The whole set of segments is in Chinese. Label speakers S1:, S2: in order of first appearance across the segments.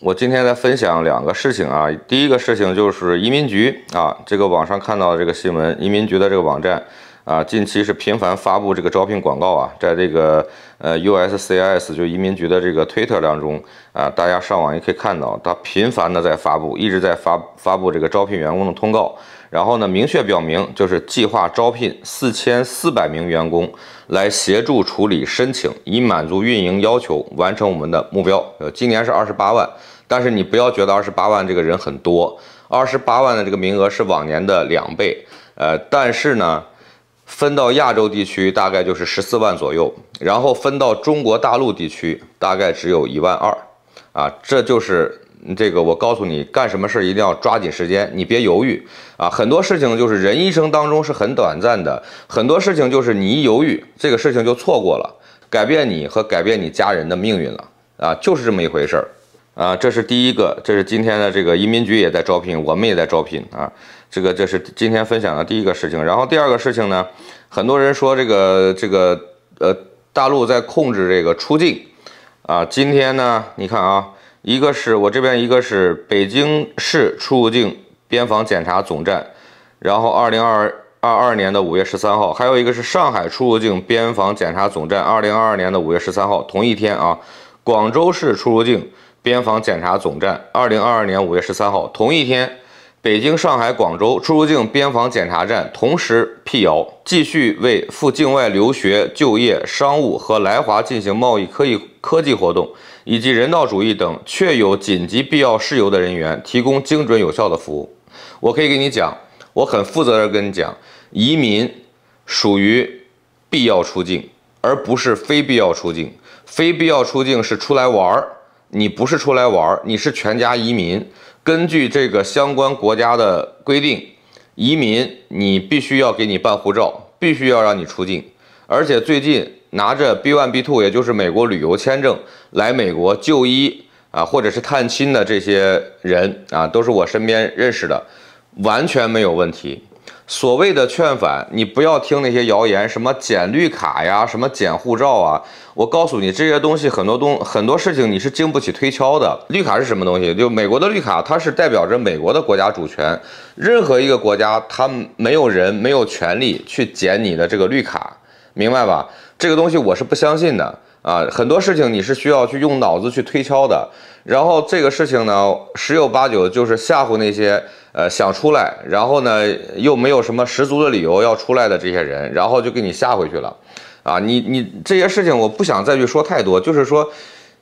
S1: 我今天来分享两个事情啊，第一个事情就是移民局啊，这个网上看到的这个新闻，移民局的这个网站。啊，近期是频繁发布这个招聘广告啊，在这个呃 USCIS 就移民局的这个推特当中啊，大家上网也可以看到，它频繁的在发布，一直在发发布这个招聘员工的通告。然后呢，明确表明就是计划招聘四千四百名员工来协助处理申请，以满足运营要求，完成我们的目标。呃，今年是二十八万，但是你不要觉得二十八万这个人很多，二十八万的这个名额是往年的两倍。呃，但是呢。分到亚洲地区大概就是十四万左右，然后分到中国大陆地区大概只有一万二，啊，这就是这个我告诉你，干什么事儿一定要抓紧时间，你别犹豫啊，很多事情就是人一生当中是很短暂的，很多事情就是你一犹豫，这个事情就错过了，改变你和改变你家人的命运了啊，就是这么一回事儿。啊，这是第一个，这是今天的这个移民局也在招聘，我们也在招聘啊。这个这是今天分享的第一个事情。然后第二个事情呢，很多人说这个这个呃大陆在控制这个出境，啊，今天呢你看啊，一个是我这边，一个是北京市出入境边防检查总站，然后二零二二二年的五月十三号，还有一个是上海出入境边防检查总站，二零二二年的五月十三号，同一天啊，广州市出入境。边防检查总站，二零二二年五月十三号，同一天，北京、上海、广州出入境边防检查站同时辟谣，继续为赴境外留学、就业、商务和来华进行贸易、科技、科技活动以及人道主义等确有紧急必要事由的人员提供精准有效的服务。我可以给你讲，我很负责任跟你讲，移民属于必要出境，而不是非必要出境。非必要出境是出来玩儿。你不是出来玩儿，你是全家移民。根据这个相关国家的规定，移民你必须要给你办护照，必须要让你出境。而且最近拿着 B one B two，也就是美国旅游签证来美国就医啊，或者是探亲的这些人啊，都是我身边认识的，完全没有问题。所谓的劝返，你不要听那些谣言，什么捡绿卡呀，什么捡护照啊。我告诉你，这些东西很多东很多事情你是经不起推敲的。绿卡是什么东西？就美国的绿卡，它是代表着美国的国家主权。任何一个国家，它没有人没有权利去捡你的这个绿卡，明白吧？这个东西我是不相信的。啊，很多事情你是需要去用脑子去推敲的，然后这个事情呢，十有八九就是吓唬那些呃想出来，然后呢又没有什么十足的理由要出来的这些人，然后就给你吓回去了。啊，你你这些事情我不想再去说太多，就是说，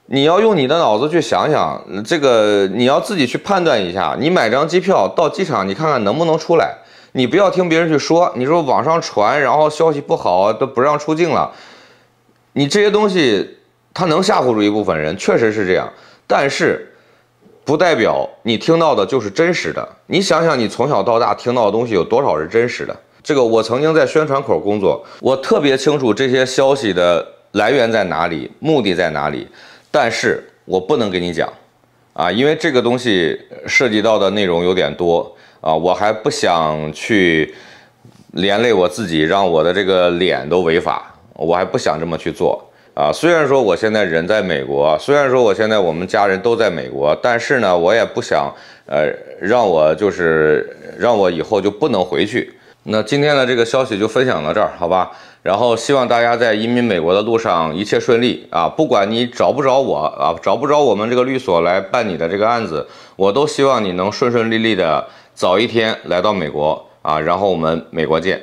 S1: 你要用你的脑子去想想这个，你要自己去判断一下。你买张机票到机场，你看看能不能出来，你不要听别人去说，你说网上传，然后消息不好都不让出境了。你这些东西，他能吓唬住一部分人，确实是这样，但是，不代表你听到的就是真实的。你想想，你从小到大听到的东西有多少是真实的？这个，我曾经在宣传口工作，我特别清楚这些消息的来源在哪里，目的在哪里，但是我不能给你讲，啊，因为这个东西涉及到的内容有点多啊，我还不想去，连累我自己，让我的这个脸都违法。我还不想这么去做啊！虽然说我现在人在美国，虽然说我现在我们家人都在美国，但是呢，我也不想，呃，让我就是让我以后就不能回去。那今天的这个消息就分享到这儿，好吧？然后希望大家在移民美国的路上一切顺利啊！不管你找不着我啊，找不着我们这个律所来办你的这个案子，我都希望你能顺顺利利的早一天来到美国啊！然后我们美国见。